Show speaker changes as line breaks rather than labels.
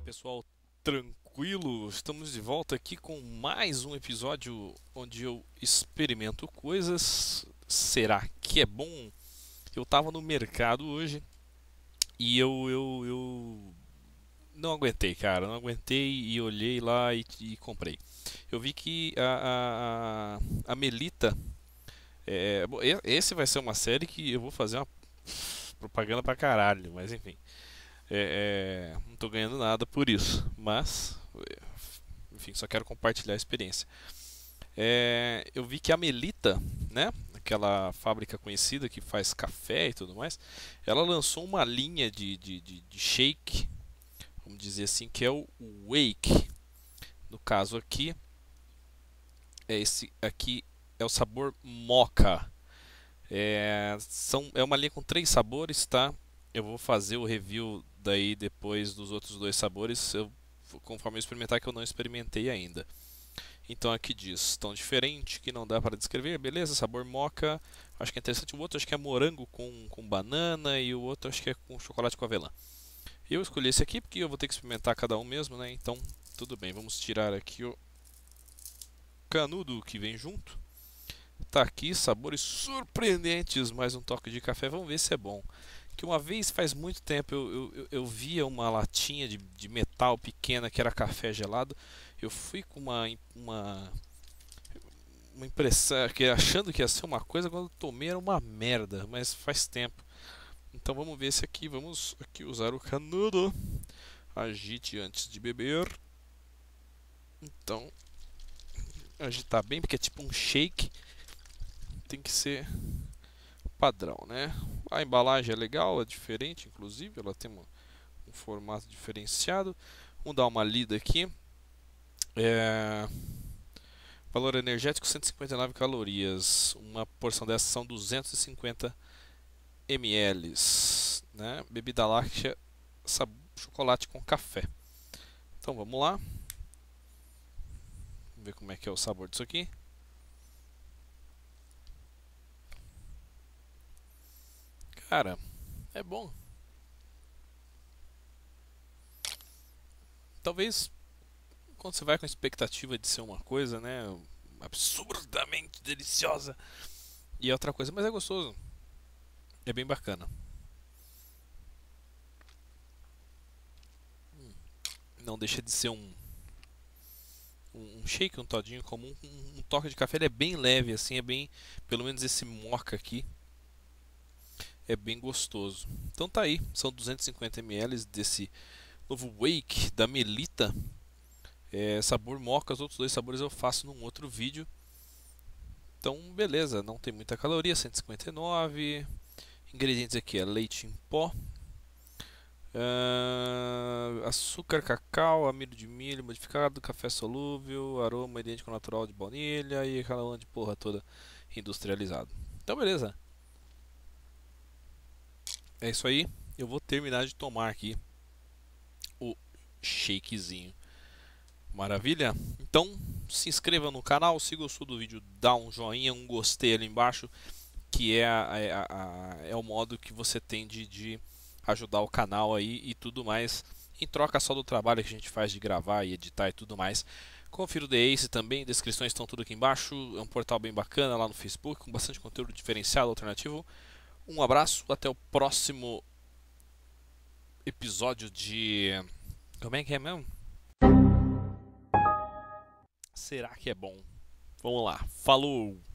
pessoal? Tranquilo? Estamos de volta aqui com mais um episódio onde eu experimento coisas. Será que é bom? Eu estava no mercado hoje e eu, eu, eu não aguentei, cara. Não aguentei e olhei lá e, e comprei. Eu vi que a, a, a Melita. É, esse vai ser uma série que eu vou fazer uma propaganda pra caralho, mas enfim. É, é, não estou ganhando nada por isso, mas, enfim, só quero compartilhar a experiência. É, eu vi que a Melita, né, aquela fábrica conhecida que faz café e tudo mais, ela lançou uma linha de, de, de, de shake, vamos dizer assim, que é o Wake. No caso aqui, é esse aqui é o sabor mocha. É, são, é uma linha com três sabores, tá? eu vou fazer o review daí depois dos outros dois sabores, eu, conforme eu experimentar que eu não experimentei ainda. Então aqui diz, tão diferente que não dá para descrever, beleza, sabor moca, acho que é interessante. O outro acho que é morango com, com banana e o outro acho que é com chocolate com avelã. Eu escolhi esse aqui porque eu vou ter que experimentar cada um mesmo, né? Então, tudo bem, vamos tirar aqui o canudo que vem junto. Tá aqui, sabores surpreendentes, mais um toque de café, vamos ver se é bom que uma vez faz muito tempo eu, eu, eu via uma latinha de, de metal pequena que era café gelado. Eu fui com uma, uma, uma impressão, que achando que ia ser uma coisa, quando tomei era uma merda, mas faz tempo. Então vamos ver se aqui, vamos aqui usar o canudo. Agite antes de beber. Então, agitar bem, porque é tipo um shake. Tem que ser padrão, né? A embalagem é legal, é diferente, inclusive, ela tem um formato diferenciado. Vamos dar uma lida aqui. É... Valor energético 159 calorias. Uma porção dessa são 250 ml. Né? Bebida láctea, sab... chocolate com café. Então vamos lá. Vamos ver como é que é o sabor disso aqui. Cara, é bom. Talvez quando você vai com a expectativa de ser uma coisa, né, absurdamente deliciosa, e é outra coisa, mas é gostoso. É bem bacana. Hum, não deixa de ser um um shake, um todinho comum, um toque de café, ele é bem leve assim, é bem, pelo menos esse moca aqui, é bem gostoso. Então tá aí, são 250 ml desse novo Wake da Melita. É, sabor moca, os outros dois sabores eu faço num outro vídeo. Então, beleza, não tem muita caloria, 159. Ingredientes aqui é leite em pó, Uh, açúcar, cacau, amido de milho modificado, café solúvel, aroma idêntico natural de baunilha e aquela de porra toda industrializado. Então beleza. É isso aí. Eu vou terminar de tomar aqui o shakezinho. Maravilha? Então, se inscreva no canal. Se gostou do vídeo, dá um joinha, um gostei ali embaixo. Que é, a, é a, a, é o modo que você tem de, de ajudar o canal aí e tudo mais. Em troca só do trabalho que a gente faz de gravar e editar e tudo mais. Confira o The Ace também, descrições estão tudo aqui embaixo. É um portal bem bacana lá no Facebook, com bastante conteúdo diferenciado, alternativo. Um abraço, até o próximo episódio de. Como é que é mesmo? Será que é bom? Vamos lá, falou!